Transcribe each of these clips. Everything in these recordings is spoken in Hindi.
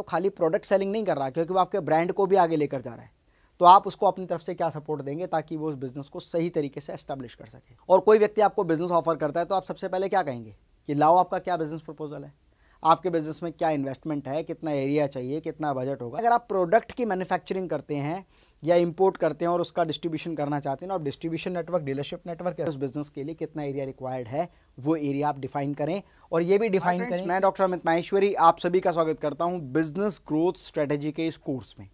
तो खाली प्रोडक्ट सेलिंग नहीं कर रहा क्योंकि वो आपके ब्रांड को भी आगे लेकर जा रहा है तो आप उसको अपनी तरफ से क्या सपोर्ट देंगे ताकि वो उस बिज़नेस को सही तरीके से एस्टेब्लिश कर सके और कोई व्यक्ति आपको बिज़नेस ऑफर करता है तो आप सबसे पहले क्या कहेंगे कि लाओ आपका क्या बिज़नेस प्रपोजल है आपके बिज़नेस में क्या इन्वेस्टमेंट है कितना एरिया चाहिए कितना बजट होगा अगर आप प्रोडक्ट की मैन्युफैक्चरिंग करते हैं या इंपोर्ट करते हैं और उसका डिस्ट्रीब्यूशन करना चाहते हैं आप डिस्ट्रीब्यूशन नेटवर्क डीलरशिप नेटवर्क उस बिजनेस के लिए कितना एरिया रिक्वायर्ड है वो एरिया आप डिफाइन करें और ये भी डिफाइन करें मैं डॉक्टर अमित माहेश्वरी आप सभी का स्वागत करता हूँ बिजनेस ग्रोथ स्ट्रेटेजी के इस कोर्स में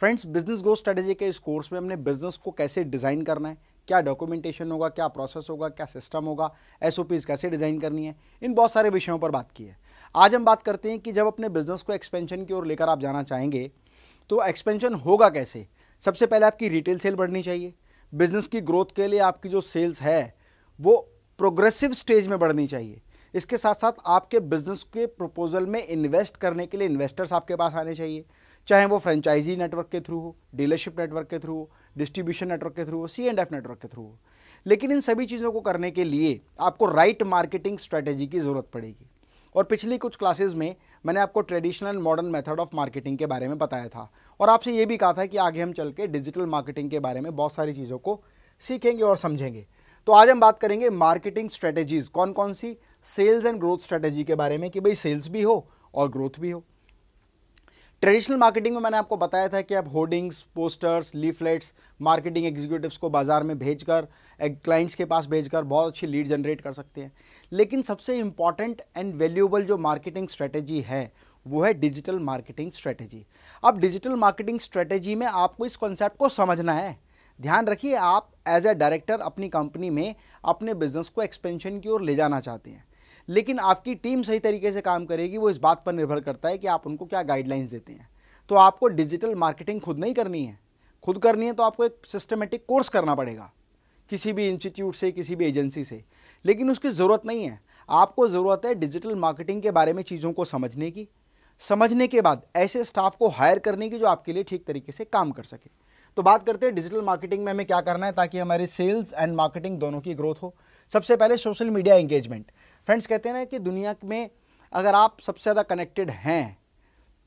फ्रेंड्स बिजनेस ग्रोथ स्ट्रेटेजी के इस कोर्स में हमने बिजनेस को कैसे डिज़ाइन करना है क्या डॉक्यूमेंटेशन होगा क्या प्रोसेस होगा क्या सिस्टम होगा एस कैसे डिज़ाइन करनी है इन बहुत सारे विषयों पर बात की है आज हम बात करते हैं कि जब अपने बिजनेस को एक्सपेंशन की ओर लेकर आप जाना चाहेंगे तो एक्सपेंशन होगा कैसे सबसे पहले आपकी रिटेल सेल बढ़नी चाहिए बिजनेस की ग्रोथ के लिए आपकी जो सेल्स है वो प्रोग्रेसिव स्टेज में बढ़नी चाहिए इसके साथ साथ आपके बिजनेस के प्रपोजल में इन्वेस्ट करने के लिए इन्वेस्टर्स आपके पास आने चाहिए चाहे वो फ्रेंचाइजी नेटवर्क के थ्रू हो डीलरशिप नेटवर्क के थ्रू हो डिस्ट्रीब्यूशन नेटवर्क के थ्रू हो सी एंड एफ नेटवर्क के थ्रू हो लेकिन इन सभी चीज़ों को करने के लिए आपको राइट मार्केटिंग स्ट्रैटेजी की ज़रूरत पड़ेगी और पिछली कुछ क्लासेस में मैंने आपको traditional modern method of marketing के बारे में बताया था और आपसे ये भी कहा था कि आगे हम चल के डिजिटल मार्केटिंग के बारे में बहुत सारी चीज़ों को सीखेंगे और समझेंगे तो आज हम बात करेंगे मार्केटिंग स्ट्रेटेजीज़ कौन कौन सी सेल्स एंड ग्रोथ स्ट्रेटेजी के बारे में कि भाई सेल्स भी हो और ग्रोथ भी हो ट्रेडिशनल मार्केटिंग में मैंने आपको बताया था कि आप hoardings posters leaflets marketing executives को बाज़ार में भेजकर क्लाइंट्स के पास भेजकर बहुत अच्छी लीड जनरेट कर सकते हैं लेकिन सबसे इंपॉर्टेंट एंड वैल्यूएबल जो मार्केटिंग स्ट्रेटेजी है वो है डिजिटल मार्केटिंग स्ट्रेटेजी अब डिजिटल मार्केटिंग स्ट्रेटेजी में आपको इस कॉन्सेप्ट को समझना है ध्यान रखिए आप एज ए डायरेक्टर अपनी कंपनी में अपने बिजनेस को एक्सपेंशन की ओर ले जाना चाहते हैं लेकिन आपकी टीम सही तरीके से काम करेगी वो इस बात पर निर्भर करता है कि आप उनको क्या गाइडलाइंस देते हैं तो आपको डिजिटल मार्केटिंग खुद नहीं करनी है खुद करनी है तो आपको एक सिस्टमेटिक कोर्स करना पड़ेगा किसी भी इंस्टीट्यूट से किसी भी एजेंसी से लेकिन उसकी ज़रूरत नहीं है आपको ज़रूरत है डिजिटल मार्केटिंग के बारे में चीज़ों को समझने की समझने के बाद ऐसे स्टाफ को हायर करने की जो आपके लिए ठीक तरीके से काम कर सके तो बात करते हैं डिजिटल मार्केटिंग में हमें क्या करना है ताकि हमारी सेल्स एंड मार्केटिंग दोनों की ग्रोथ हो सबसे पहले सोशल मीडिया एंगेजमेंट फ्रेंड्स कहते हैं ना कि दुनिया में अगर आप सबसे ज़्यादा कनेक्टेड हैं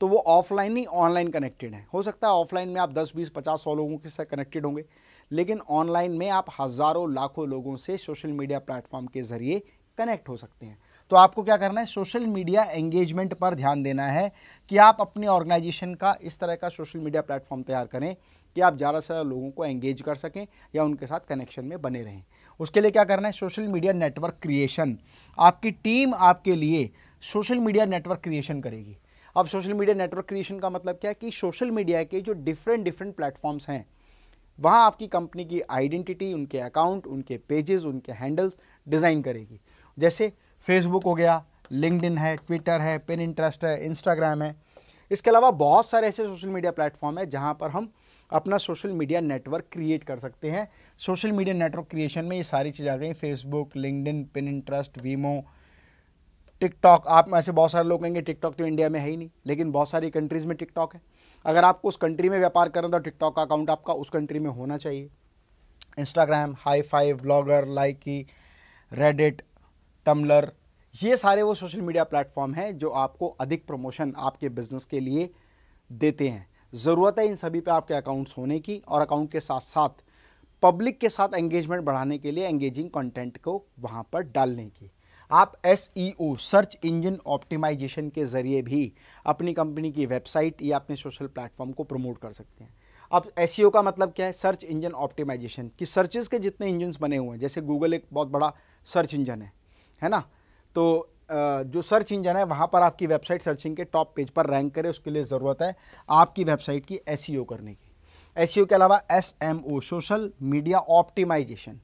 तो वो ऑफलाइन ही ऑनलाइन कनेक्टेड हैं हो सकता है ऑफलाइन में आप 10, 20, 50, 100 लोगों के साथ कनेक्टेड होंगे लेकिन ऑनलाइन में आप हज़ारों लाखों लोगों से सोशल मीडिया प्लेटफॉर्म के ज़रिए कनेक्ट हो सकते हैं तो आपको क्या करना है सोशल मीडिया एंगेजमेंट पर ध्यान देना है कि आप अपने ऑर्गेनाइजेशन का इस तरह का सोशल मीडिया प्लेटफॉर्म तैयार करें कि आप ज़्यादा से ज़्यादा लोगों को एंगेज कर सकें या उनके साथ कनेक्शन में बने रहें उसके लिए क्या करना है सोशल मीडिया नेटवर्क क्रिएशन आपकी टीम आपके लिए सोशल मीडिया नेटवर्क क्रिएशन करेगी अब सोशल मीडिया नेटवर्क क्रिएशन का मतलब क्या है कि सोशल मीडिया के जो डिफरेंट डिफरेंट प्लेटफॉर्म्स हैं वहाँ आपकी कंपनी की आइडेंटिटी उनके अकाउंट उनके पेजेस उनके हैंडल्स डिज़ाइन करेगी जैसे फेसबुक हो गया लिंकड है ट्विटर है पिन इंटरेस्ट है इंस्टाग्राम है इसके अलावा बहुत सारे ऐसे सोशल मीडिया प्लेटफॉर्म है जहाँ पर हम अपना सोशल मीडिया नेटवर्क क्रिएट कर सकते हैं सोशल मीडिया नेटवर्क क्रिएशन में ये सारी चीज़ आ गई Facebook LinkedIn Pinterest Vimeo TikTok आप में ऐसे बहुत सारे लोग कहेंगे टिकटॉक तो इंडिया में है ही नहीं लेकिन बहुत सारी कंट्रीज़ में टिकटॉक है अगर आपको उस कंट्री में व्यापार करना तो टिकटॉक का अकाउंट आपका उस कंट्री में होना चाहिए Instagram hi five blogger Likee Reddit Tumblr ये सारे वो सोशल मीडिया प्लेटफॉर्म हैं जो आपको अधिक प्रमोशन आपके बिजनेस के लिए देते हैं ज़रूरत है इन सभी पे आपके अकाउंट्स होने की और अकाउंट के साथ साथ पब्लिक के साथ एंगेजमेंट बढ़ाने के लिए एंगेजिंग कंटेंट को वहाँ पर डालने की आप एस सर्च इंजन ऑप्टिमाइजेशन के ज़रिए भी अपनी कंपनी की वेबसाइट या अपने सोशल प्लेटफॉर्म को प्रमोट कर सकते हैं अब एस e का मतलब क्या है सर्च इंजन ऑप्टिमाइजेशन कि सर्चेज के जितने इंजन्स बने हुए हैं जैसे गूगल एक बहुत बड़ा सर्च इंजन है है ना तो जो सर्च इंजन है वहाँ पर आपकी वेबसाइट सर्चिंग के टॉप पेज पर रैंक करे उसके लिए ज़रूरत है आपकी वेबसाइट की एस e करने की एस e के अलावा एस सोशल मीडिया ऑप्टिमाइजेशन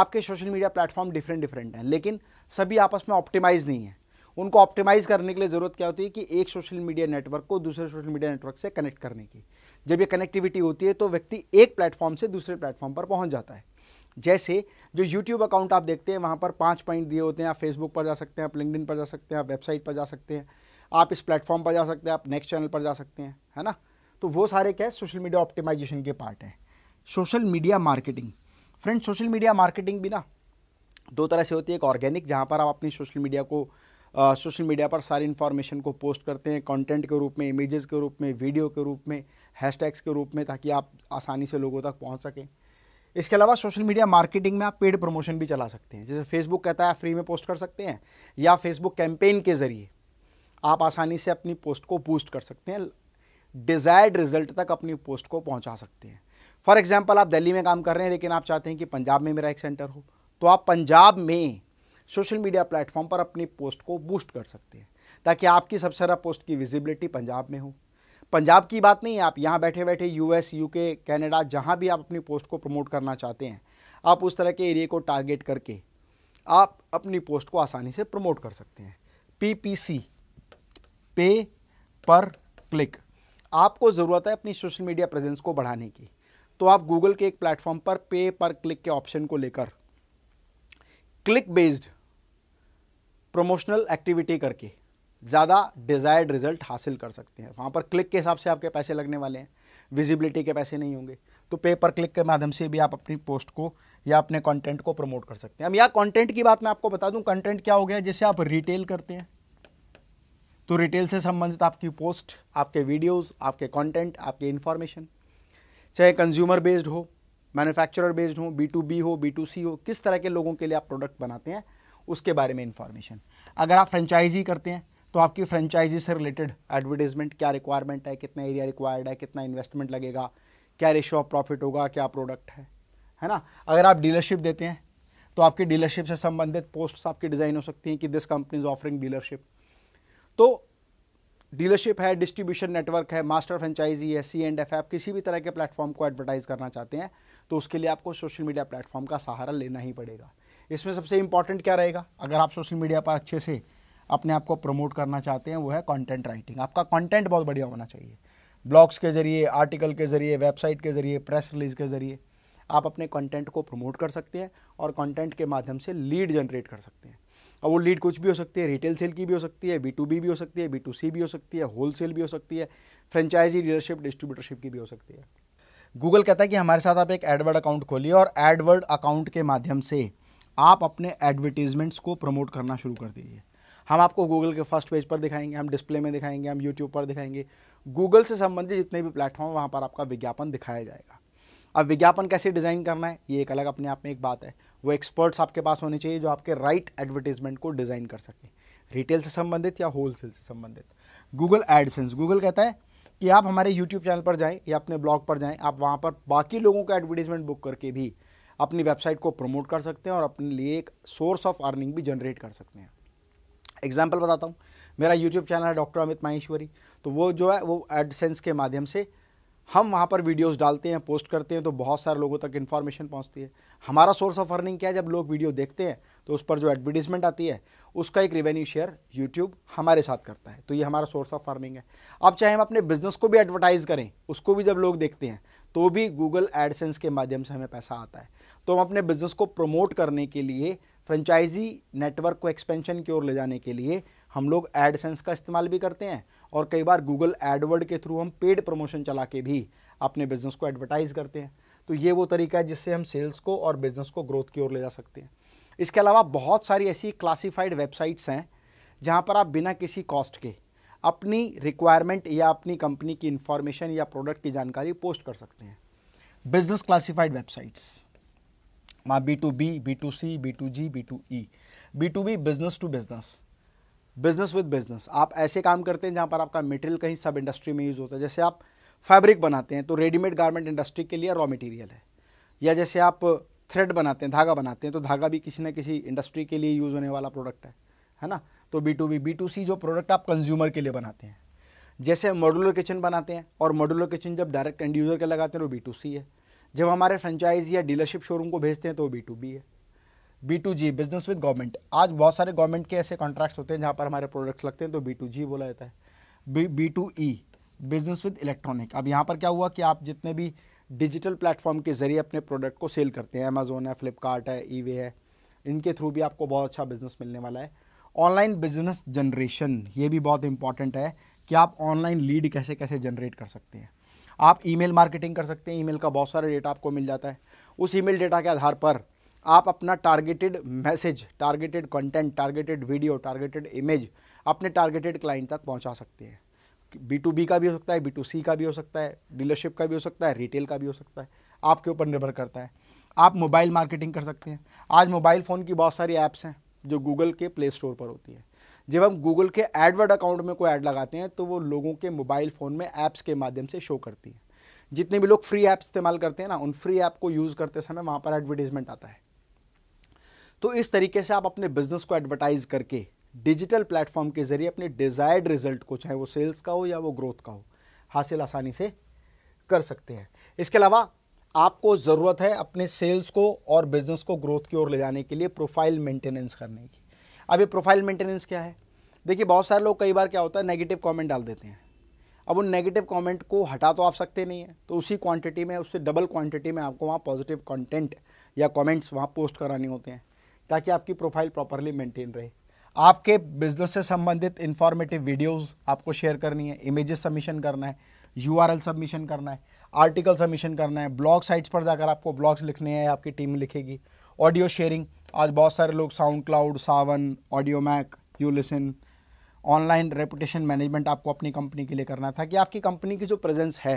आपके social media platform different different हैं लेकिन सभी आपस में ऑप्टिमाइज नहीं है उनको ऑप्टिमाइज करने के लिए ज़रूरत क्या होती है कि एक सोशल मीडिया नेटवर्क को दूसरे सोशल मीडिया नेटवर्क से कनेक्ट करने की जब ये कनेक्टिविटी होती है तो व्यक्ति एक प्लेटफॉर्म से दूसरे प्लेटफॉर्म पर पहुंच जाता है जैसे जो यूट्यूब अकाउंट आप देखते हैं वहाँ पर पाँच पॉइंट दिए होते हैं आप फेसबुक पर जा सकते हैं आप LinkedIn पर जा सकते हैं आप वेबसाइट पर जा सकते हैं आप इस प्लेटफॉर्म पर जा सकते हैं आप नेक्स्ट चैनल पर जा सकते हैं है ना तो वो सारे क्या है सोशल मीडिया ऑप्टिमाइजेशन के पार्ट हैं social media marketing friend social media marketing भी ना दो तरह से होती है एक ऑर्गेनिक जहाँ पर आप अपनी सोशल मीडिया को सोशल मीडिया पर सारी इन्फॉर्मेशन को पोस्ट करते हैं कंटेंट के रूप में इमेजेस के रूप में वीडियो के रूप में हैशटैग्स के रूप में ताकि आप आसानी से लोगों तक पहुँच सकें इसके अलावा सोशल मीडिया मार्केटिंग में आप पेड प्रमोशन भी चला सकते हैं जैसे फेसबुक कहता है आप फ्री में पोस्ट कर सकते हैं या फेसबुक कैंपेन के ज़रिए आप आसानी से अपनी पोस्ट को बूस्ट कर सकते हैं डिज़ायर्ड रिजल्ट तक अपनी पोस्ट को पहुंचा सकते हैं फॉर एग्जाम्पल आप दिल्ली में काम कर रहे हैं लेकिन आप चाहते हैं कि पंजाब में मेरा एक सेंटर हो तो आप पंजाब में सोशल मीडिया प्लेटफॉर्म पर अपनी पोस्ट को बूस्ट कर सकते हैं ताकि आपकी सबसे ज़्यादा पोस्ट की विजिबिलिटी पंजाब में हो पंजाब की बात नहीं है आप यहाँ बैठे बैठे यूएस यूके कनाडा जहाँ भी आप अपनी पोस्ट को प्रमोट करना चाहते हैं आप उस तरह के एरिए को टारगेट करके आप अपनी पोस्ट को आसानी से प्रमोट कर सकते हैं पीपीसी पे पर क्लिक आपको ज़रूरत है अपनी सोशल मीडिया प्रेजेंस को बढ़ाने की तो आप गूगल के एक प्लेटफॉर्म पर पे पर क्लिक के ऑप्शन को लेकर क्लिक बेस्ड प्रमोशनल एक्टिविटी करके ज़्यादा डिज़ायर्ड रिजल्ट हासिल कर सकते हैं वहाँ पर क्लिक के हिसाब से आपके पैसे लगने वाले हैं विजिबिलिटी के पैसे नहीं होंगे तो पे पर क्लिक के माध्यम से भी आप अपनी पोस्ट को या अपने कंटेंट को प्रमोट कर सकते हैं अब यहाँ कंटेंट की बात मैं आपको बता दूं कंटेंट क्या हो गया जैसे आप रिटेल करते हैं तो रिटेल से संबंधित आपकी पोस्ट आपके वीडियोस आपके कंटेंट आपके इन्फॉर्मेशन चाहे कंज्यूमर बेस्ड हो मैन्युफैक्चरर बेस्ड हो बी टू बी हो बी टू सी हो किस तरह के लोगों के लिए आप प्रोडक्ट बनाते हैं उसके बारे में इन्फॉर्मेशन अगर आप फ्रेंचाइजी करते हैं तो आपकी फ्रेंचाइजी से रिलेटेड एडवर्टीजमेंट क्या रिक्वायरमेंट है कितना एरिया रिक्वायर्ड है कितना इन्वेस्टमेंट लगेगा क्या रेशो ऑफ प्रॉफिट होगा क्या प्रोडक्ट है है ना अगर आप डीलरशिप देते हैं तो आपकी डीलरशिप से संबंधित पोस्ट्स आपकी डिज़ाइन हो सकती हैं कि this company is offering dealership तो डीलरशिप है डिस्ट्रीब्यूशन नेटवर्क है मास्टर फ्रेंचाइजी है सी एंड एफ आप किसी भी तरह के प्लेटफॉर्म को एडवर्टाइज़ करना चाहते हैं तो उसके लिए आपको सोशल मीडिया प्लेटफॉर्म का सहारा लेना ही पड़ेगा इसमें सबसे इंपॉर्टेंट क्या रहेगा अगर आप सोशल मीडिया पर अच्छे से अपने आप को प्रमोट करना चाहते हैं वो है कंटेंट राइटिंग आपका कंटेंट बहुत बढ़िया होना चाहिए ब्लॉग्स के ज़रिए आर्टिकल के ज़रिए वेबसाइट के ज़रिए प्रेस रिलीज़ के ज़रिए आप अपने कंटेंट को प्रमोट कर सकते हैं और कंटेंट के माध्यम से लीड जनरेट कर सकते हैं और वो लीड कुछ भी हो सकती है रिटेल सेल की भी हो सकती है बी टू बी भी हो सकती है बी टू सी भी हो सकती है होल सेल भी हो सकती है फ्रेंचाइजी डीलरशिप डिस्ट्रीब्यूटरशिप की भी हो सकती है गूगल कहता है कि हमारे साथ आप एक एडवर्ड अकाउंट खोलिए और एडवर्ड अकाउंट के माध्यम से आप अपने एडवर्टीजमेंट्स को प्रमोट करना शुरू कर दीजिए हम आपको गूगल के फर्स्ट पेज पर दिखाएंगे हम डिस्प्ले में दिखाएंगे हम यूट्यूब पर दिखाएंगे गूगल से संबंधित जितने भी प्लेटफॉर्म वहाँ पर आपका विज्ञापन दिखाया जाएगा अब विज्ञापन कैसे डिज़ाइन करना है ये एक अलग अपने आप में एक बात है वो एक्सपर्ट्स आपके पास होने चाहिए जो आपके राइट एडवर्टीजमेंट को डिज़ाइन कर सके रिटेल से संबंधित या होलसेल से संबंधित गूगल एडसेंस गूगल कहता है कि आप हमारे यूट्यूब चैनल पर जाएँ या अपने ब्लॉग पर जाएँ आप वहाँ पर बाकी लोगों का एडवर्टीजमेंट बुक करके भी अपनी वेबसाइट को प्रमोट कर सकते हैं और अपने लिए एक सोर्स ऑफ अर्निंग भी जनरेट कर सकते हैं एग्जाम्पल बताता हूँ मेरा यूट्यूब चैनल है डॉक्टर अमित माहेश्वरी तो वो जो है वो एडसेंस के माध्यम से हम वहाँ पर वीडियोस डालते हैं पोस्ट करते हैं तो बहुत सारे लोगों तक इन्फॉर्मेशन पहुँचती है हमारा सोर्स ऑफ अर्निंग क्या है जब लोग वीडियो देखते हैं तो उस पर जो एडवर्टीजमेंट आती है उसका एक रेवेन्यू शेयर यूट्यूब हमारे साथ करता है तो ये हमारा सोर्स ऑफ अर्निंग है अब चाहे हम अपने बिजनेस को भी एडवर्टाइज़ करें उसको भी जब लोग देखते हैं तो भी गूगल एडसेंस के माध्यम से हमें पैसा आता है तो हम अपने बिजनेस को प्रमोट करने के लिए फ्रेंचाइजी नेटवर्क को एक्सपेंशन की ओर ले जाने के लिए हम लोग एडसेंस का इस्तेमाल भी करते हैं और कई बार गूगल एडवर्ड के थ्रू हम पेड प्रमोशन चला के भी अपने बिजनेस को एडवर्टाइज़ करते हैं तो ये वो तरीका है जिससे हम सेल्स को और बिजनेस को ग्रोथ की ओर ले जा सकते हैं इसके अलावा बहुत सारी ऐसी क्लासिफाइड वेबसाइट्स हैं जहाँ पर आप बिना किसी कॉस्ट के अपनी रिक्वायरमेंट या अपनी कंपनी की इंफॉर्मेशन या प्रोडक्ट की जानकारी पोस्ट कर सकते हैं बिजनेस क्लासिफाइड वेबसाइट्स वहाँ B to B B to C B to G B to E B to B business to business business with business आप ऐसे काम करते हैं जहाँ पर आपका मटेरियल कहीं सब इंडस्ट्री में यूज़ होता है जैसे आप फैब्रिक बनाते हैं तो रेडीमेड गारमेंट इंडस्ट्री के लिए रॉ मटेरियल है या जैसे आप थ्रेड बनाते हैं धागा बनाते हैं तो धागा भी किसी न किसी इंडस्ट्री के लिए यूज़ होने वाला प्रोडक्ट है है ना तो B to B B to C जो प्रोडक्ट आप कंज्यूमर के लिए बनाते हैं जैसे मॉडुलर किचन बनाते हैं और मॉडुलर किचन जब डायरेक्ट एंड यूज़र के लगाते हैं तो बी टू सी है जब हमारे फ्रेंचाइज या डीलरशिप शोरूम को भेजते हैं तो बी टू बी है B to G business with government आज बहुत सारे गवर्नमेंट के ऐसे कॉन्ट्रैक्ट्स होते हैं जहाँ पर हमारे प्रोडक्ट्स लगते हैं तो बी टू जी बोला जाता है B B to E business with electronic अब यहाँ पर क्या हुआ कि आप जितने भी डिजिटल प्लेटफॉर्म के ज़रिए अपने प्रोडक्ट को सेल करते हैं अमेजोन है फ्लिपकार्ट है ई है इनके थ्रू भी आपको बहुत अच्छा बिजनेस मिलने वाला है ऑनलाइन बिजनेस जनरेशन ये भी बहुत इंपॉर्टेंट है कि आप ऑनलाइन लीड कैसे कैसे जनरेट कर सकते हैं आप ईमेल मार्केटिंग कर सकते हैं ईमेल का बहुत सारा डेटा आपको मिल जाता है उस ईमेल डेटा के आधार पर आप अपना targeted message targeted content targeted video targeted image अपने टारगेटेड क्लाइंट तक पहुंचा सकते हैं बी टू बी का भी हो सकता है बी टू सी का भी हो सकता है डीलरशिप का भी हो सकता है रिटेल का भी हो सकता है आपके ऊपर निर्भर करता है आप मोबाइल मार्केटिंग कर सकते हैं आज मोबाइल फ़ोन की बहुत सारी ऐप्स हैं जो गूगल के प्ले स्टोर पर होती है जब हम गूगल के एडवर्ड अकाउंट में कोई ऐड लगाते हैं तो वो लोगों के मोबाइल फ़ोन में ऐप्स के माध्यम से शो करती है जितने भी लोग फ्री ऐप इस्तेमाल करते हैं ना उन फ्री ऐप को यूज़ करते समय वहाँ पर एडवर्टीजमेंट आता है तो इस तरीके से आप अपने बिजनेस को एडवर्टाइज करके डिजिटल प्लेटफॉर्म के जरिए अपने डिजायर्ड रिजल्ट को चाहे वो सेल्स का हो या वो ग्रोथ का हो हासिल आसानी से कर सकते हैं इसके अलावा आपको ज़रूरत है अपने सेल्स को और बिज़नेस को ग्रोथ की ओर ले जाने के लिए प्रोफाइल मेंटेनेंस करने की अब ये प्रोफाइल मेंटेनेंस क्या है देखिए बहुत सारे लोग कई बार क्या होता है नेगेटिव कमेंट डाल देते हैं अब उन नेगेटिव कमेंट को हटा तो आप सकते नहीं है तो उसी क्वांटिटी में उससे डबल क्वांटिटी में आपको वहाँ पॉजिटिव कॉन्टेंट या कॉमेंट्स वहाँ पोस्ट कराने होते हैं ताकि आपकी प्रोफाइल प्रॉपरली मेंटेन रहे आपके बिजनेस से संबंधित इन्फॉर्मेटिव वीडियोज़ आपको शेयर करनी है इमेजेस सबमिशन करना है यू सबमिशन करना है आर्टिकल सबमिशन करना है ब्लॉग साइट्स पर जाकर आपको ब्लॉग्स लिखने हैं आपकी टीम लिखेगी ऑडियो शेयरिंग आज बहुत सारे लोग SoundCloud Saavn Audiomack you listen online reputation management आपको अपनी कंपनी के लिए करना था कि आपकी कंपनी की जो प्रेजेंस है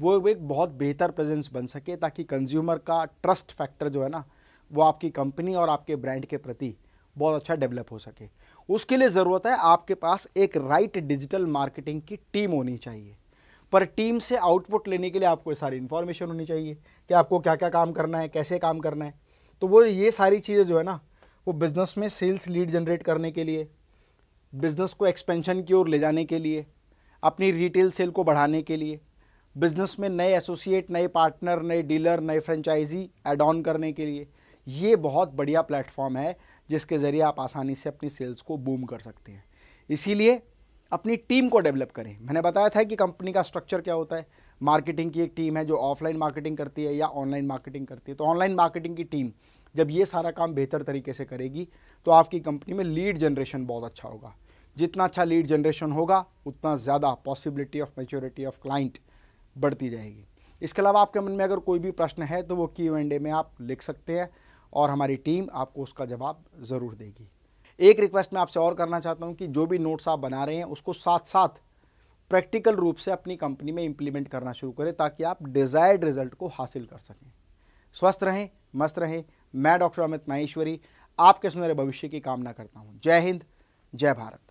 वो एक बहुत बेहतर प्रेजेंस बन सके ताकि कंज्यूमर का ट्रस्ट फैक्टर जो है ना वो आपकी कंपनी और आपके ब्रांड के प्रति बहुत अच्छा डेवलप हो सके उसके लिए ज़रूरत है आपके पास एक राइट डिजिटल मार्केटिंग की टीम होनी चाहिए पर टीम से आउटपुट लेने के लिए आपको ये सारी इन्फॉर्मेशन होनी चाहिए कि आपको क्या क्या काम करना है कैसे काम करना है तो वो ये सारी चीज़ें जो है ना वो बिज़नेस में सेल्स लीड जनरेट करने के लिए बिज़नेस को एक्सपेंशन की ओर ले जाने के लिए अपनी रिटेल सेल को बढ़ाने के लिए बिज़नेस में नए एसोसिएट नए पार्टनर नए डीलर नए फ्रेंचाइजी एड ऑन करने के लिए ये बहुत बढ़िया प्लेटफॉर्म है जिसके ज़रिए आप आसानी से अपनी सेल्स को बूम कर सकते हैं इसीलिए अपनी टीम को डेवलप करें मैंने बताया था कि कंपनी का स्ट्रक्चर क्या होता है मार्केटिंग की एक टीम है जो ऑफलाइन मार्केटिंग करती है या ऑनलाइन मार्केटिंग करती है तो ऑनलाइन मार्केटिंग की टीम जब ये सारा काम बेहतर तरीके से करेगी तो आपकी कंपनी में लीड जनरेशन बहुत अच्छा होगा जितना अच्छा लीड जनरेशन होगा उतना ज़्यादा possibility of maturity of client बढ़ती जाएगी इसके अलावा आपके मन में अगर कोई भी प्रश्न है तो वो क्यू एंड ए में आप लिख सकते हैं और हमारी टीम आपको उसका जवाब ज़रूर देगी एक रिक्वेस्ट मैं आपसे और करना चाहता हूँ कि जो भी नोट्स आप बना रहे हैं उसको साथ साथ प्रैक्टिकल रूप से अपनी कंपनी में इम्प्लीमेंट करना शुरू करें ताकि आप डिज़ायर्ड रिजल्ट को हासिल कर सकें स्वस्थ रहें मस्त रहें मैं डॉक्टर अमित माहेश्वरी आपके सुनहरे भविष्य की कामना करता हूँ जय हिंद जय भारत